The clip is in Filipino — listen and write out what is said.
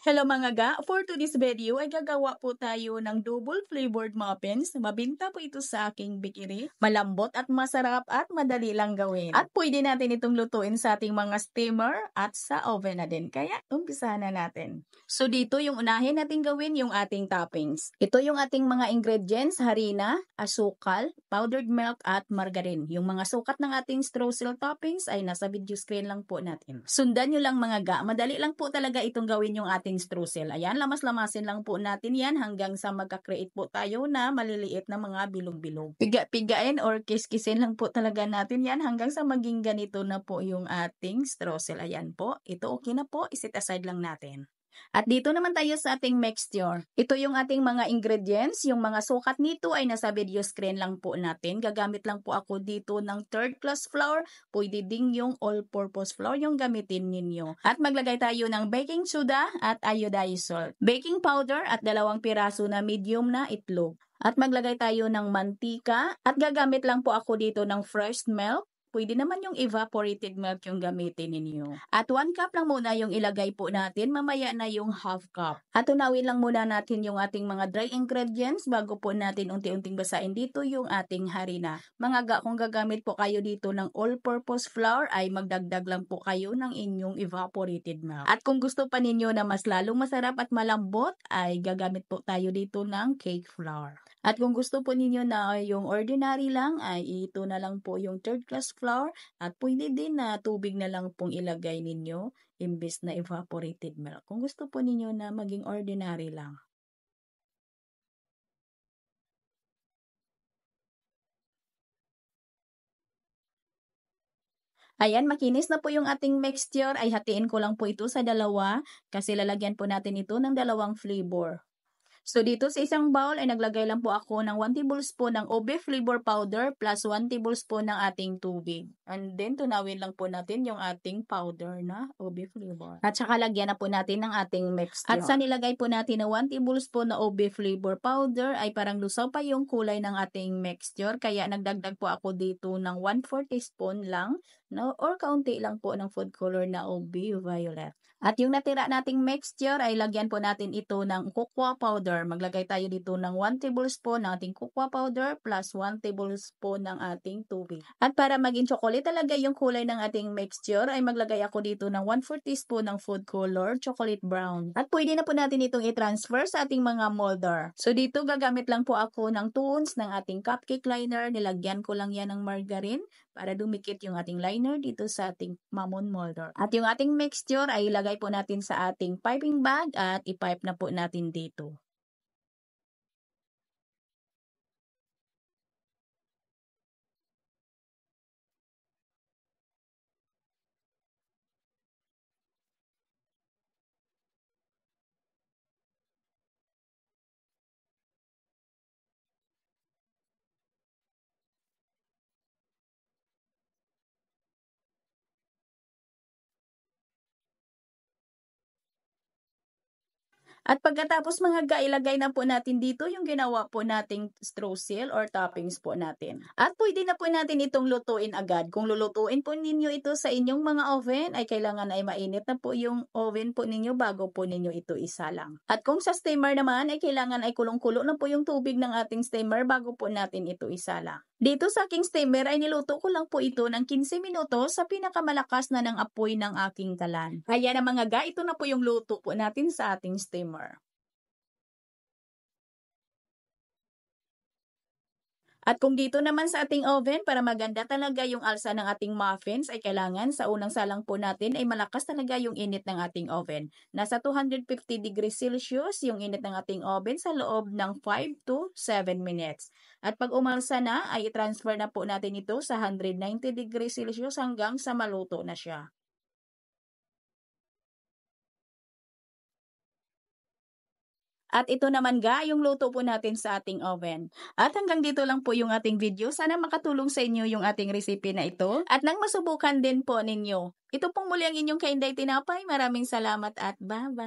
Hello mga ga! For today's video ay gagawa po tayo ng double flavored muffins. Mabinta po ito sa aking bikiri. Malambot at masarap at madali lang gawin. At pwede natin itong lutuin sa ating mga steamer at sa oven na din. Kaya umpisahan na natin. So dito yung unahin natin gawin yung ating toppings. Ito yung ating mga ingredients, harina, asukal, powdered milk at margarine. Yung mga sukat ng ating straw toppings ay nasa video screen lang po natin. Sundan nyo lang mga ga. Madali lang po talaga itong gawin yung ating ating streusel. Ayan, lamas-lamasin lang po natin yan hanggang sa magka-create po tayo na maliliit na mga bilog-bilog. Piga-pigain or kiskisin lang po talaga natin yan hanggang sa maging ganito na po yung ating strusel. Ayan po, ito okay na po, isit aside lang natin. At dito naman tayo sa ating mixture. Ito yung ating mga ingredients. Yung mga sukat nito ay nasa video screen lang po natin. Gagamit lang po ako dito ng third class flour. Pwede ding yung all-purpose flour yung gamitin ninyo. At maglagay tayo ng baking soda at iodized salt. Baking powder at dalawang piraso na medium na itlog. At maglagay tayo ng mantika at gagamit lang po ako dito ng fresh milk pwede naman yung evaporated milk yung gamitin ninyo. At 1 cup lang muna yung ilagay po natin, mamaya na yung half cup. At tunawin lang muna natin yung ating mga dry ingredients bago po natin unti-unting basain dito yung ating harina. Mga ga, kung gagamit po kayo dito ng all-purpose flour ay magdagdag lang po kayo ng inyong evaporated milk. At kung gusto pa ninyo na mas lalong masarap at malambot ay gagamit po tayo dito ng cake flour. At kung gusto po ninyo na yung ordinary lang ay ito na lang po yung third class flour at pwede din na tubig na lang pong ilagay ninyo imbes na evaporated milk. Kung gusto po ninyo na maging ordinary lang. Ayan, makinis na po yung ating mixture. Ay hatiin ko lang po ito sa dalawa kasi lalagyan po natin ito ng dalawang flavor. So dito sa isang bowl ay naglagay lang po ako ng 1 tablespoon ng OB flavor powder plus 1 tablespoon ng ating tubig. And then tunawin lang po natin yung ating powder na OB flavor. At saka lagyan na po natin ng ating mixture. At sa nilagay po natin na 1 tablespoon na OB flavor powder ay parang lusaw pa yung kulay ng ating mixture. Kaya nagdagdag po ako dito ng 1 4 teaspoon lang no? or kaunti lang po ng food color na OB violet. At yung natira nating mixture ay lagyan po natin ito ng cocoa powder. Maglagay tayo dito ng 1 tablespoon ng ating cocoa powder plus 1 tablespoon ng ating tubig. At para maging chocolate talaga yung kulay ng ating mixture ay maglagay ako dito ng 1/4 teaspoon ng food color, chocolate brown. At pwede na po natin itong i-transfer sa ating mga molder. So dito gagamit lang po ako ng tunes ng ating cupcake liner. Nilagyan ko lang yan ng margarine para dumikit yung ating liner dito sa ating mamon molder. At yung ating mixture ay ilagay po natin sa ating piping bag at ipipe na po natin dito. At pagkatapos mga gailagay na po natin dito yung ginawa po nating straw seal or toppings po natin. At pwede na po natin itong lutuin agad. Kung lulutuin po ninyo ito sa inyong mga oven, ay kailangan ay mainit na po yung oven po ninyo bago po ninyo ito isalang. At kung sa steamer naman, ay kailangan ay kulong-kulo na po yung tubig ng ating steamer bago po natin ito isalang. Dito sa aking steamer ay niluto ko lang po ito ng 15 minuto sa pinakamalakas na ng apoy ng aking kalan. Kaya na mga ga, ito na po yung luto po natin sa ating steamer. At kung dito naman sa ating oven, para maganda talaga yung alsa ng ating muffins, ay kailangan sa unang salang po natin ay malakas talaga yung init ng ating oven. Nasa 250 degrees Celsius yung init ng ating oven sa loob ng 5 to 7 minutes. At pag umalsa na, ay transfer na po natin ito sa 190 degrees Celsius hanggang sa maluto na siya. At ito naman ga yung luto po natin sa ating oven. At hanggang dito lang po yung ating video. Sana makatulong sa inyo yung ating recipe na ito. At nang masubukan din po ninyo. Ito pong muli ang inyong kainday tinapay. Maraming salamat at bye-bye.